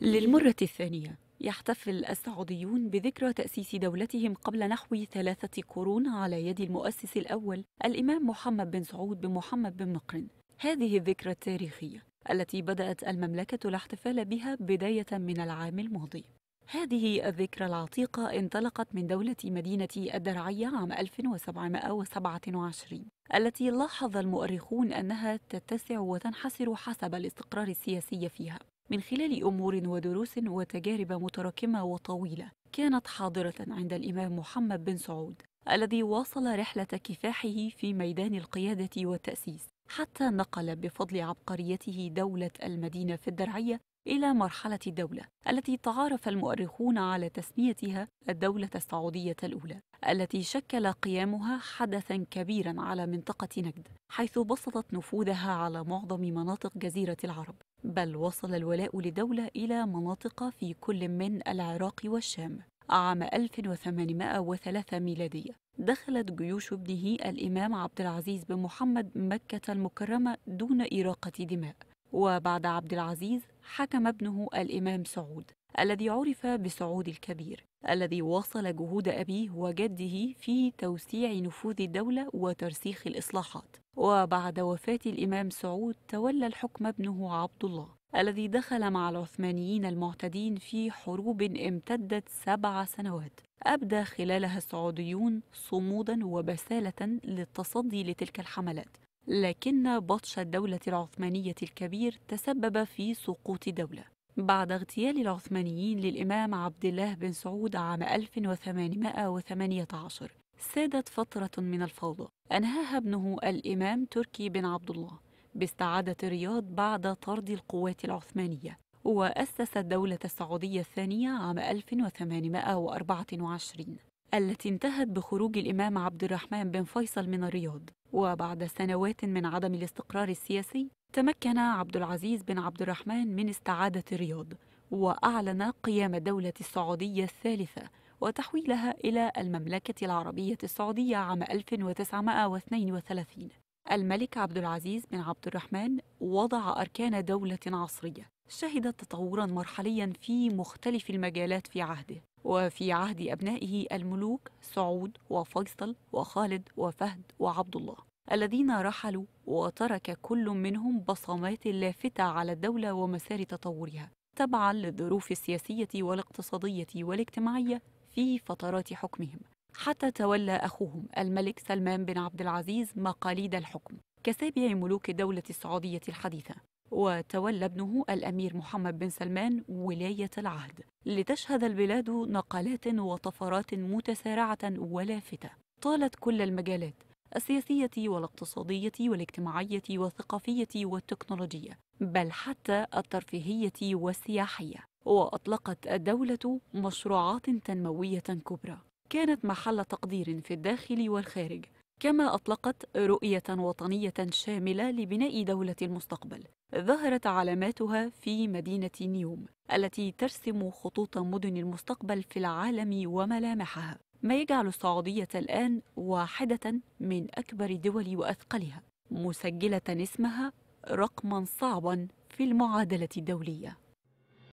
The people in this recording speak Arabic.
للمرة الثانية يحتفل السعوديون بذكرى تأسيس دولتهم قبل نحو ثلاثة قرون على يد المؤسس الأول الإمام محمد بن سعود بن محمد بن مقرن هذه الذكرى التاريخية التي بدأت المملكة الاحتفال بها بداية من العام الماضي هذه الذكرى العتيقة انطلقت من دولة مدينة الدرعية عام 1727 التي لاحظ المؤرخون أنها تتسع وتنحسر حسب الاستقرار السياسي فيها من خلال أمور ودروس وتجارب متراكمة وطويلة كانت حاضرة عند الإمام محمد بن سعود الذي واصل رحلة كفاحه في ميدان القيادة والتأسيس حتى نقل بفضل عبقريته دولة المدينة في الدرعية إلى مرحلة الدولة التي تعارف المؤرخون على تسميتها الدولة السعودية الأولى التي شكل قيامها حدثا كبيرا على منطقة نجد حيث بسطت نفوذها على معظم مناطق جزيرة العرب بل وصل الولاء لدولة إلى مناطق في كل من العراق والشام عام 1803 ميلادية دخلت جيوش ابنه الإمام عبد العزيز بن محمد مكة المكرمة دون إراقة دماء وبعد عبد العزيز حكم ابنه الإمام سعود الذي عرف بسعود الكبير الذي واصل جهود أبيه وجده في توسيع نفوذ الدولة وترسيخ الإصلاحات وبعد وفاة الإمام سعود تولى الحكم ابنه عبد الله الذي دخل مع العثمانيين المعتدين في حروب امتدت سبع سنوات أبدى خلالها السعوديون صمودا وبسالة للتصدي لتلك الحملات لكن بطش الدولة العثمانية الكبير تسبب في سقوط الدولة بعد اغتيال العثمانيين للإمام عبد الله بن سعود عام 1818 سادت فترة من الفوضى أنهاها ابنه الإمام تركي بن عبد الله باستعادة الرياض بعد طرد القوات العثمانية وأسس الدولة السعودية الثانية عام 1824 التي انتهت بخروج الإمام عبد الرحمن بن فيصل من الرياض وبعد سنوات من عدم الاستقرار السياسي تمكن عبد العزيز بن عبد الرحمن من استعادة الرياض وأعلن قيام دولة السعودية الثالثة وتحويلها إلى المملكة العربية السعودية عام 1932 الملك عبد العزيز بن عبد الرحمن وضع أركان دولة عصرية شهدت تطورا مرحليا في مختلف المجالات في عهده وفي عهد أبنائه الملوك سعود وفيصل وخالد وفهد وعبد الله الذين رحلوا وترك كل منهم بصمات لافتة على الدولة ومسار تطورها تبعا للظروف السياسية والاقتصادية والاجتماعية في فترات حكمهم حتى تولى أخوهم الملك سلمان بن عبد العزيز مقاليد الحكم كسابع ملوك الدولة السعودية الحديثة وتولى ابنه الأمير محمد بن سلمان ولاية العهد لتشهد البلاد نقلات وطفرات متسارعة ولافتة طالت كل المجالات السياسية والاقتصادية والاجتماعية والثقافية والتكنولوجية بل حتى الترفيهية والسياحية وأطلقت الدولة مشروعات تنموية كبرى كانت محل تقدير في الداخل والخارج كما أطلقت رؤية وطنية شاملة لبناء دولة المستقبل ظهرت علاماتها في مدينة نيوم التي ترسم خطوط مدن المستقبل في العالم وملامحها ما يجعل السعودية الآن واحدة من أكبر دول وأثقلها مسجلة اسمها رقما صعبا في المعادلة الدولية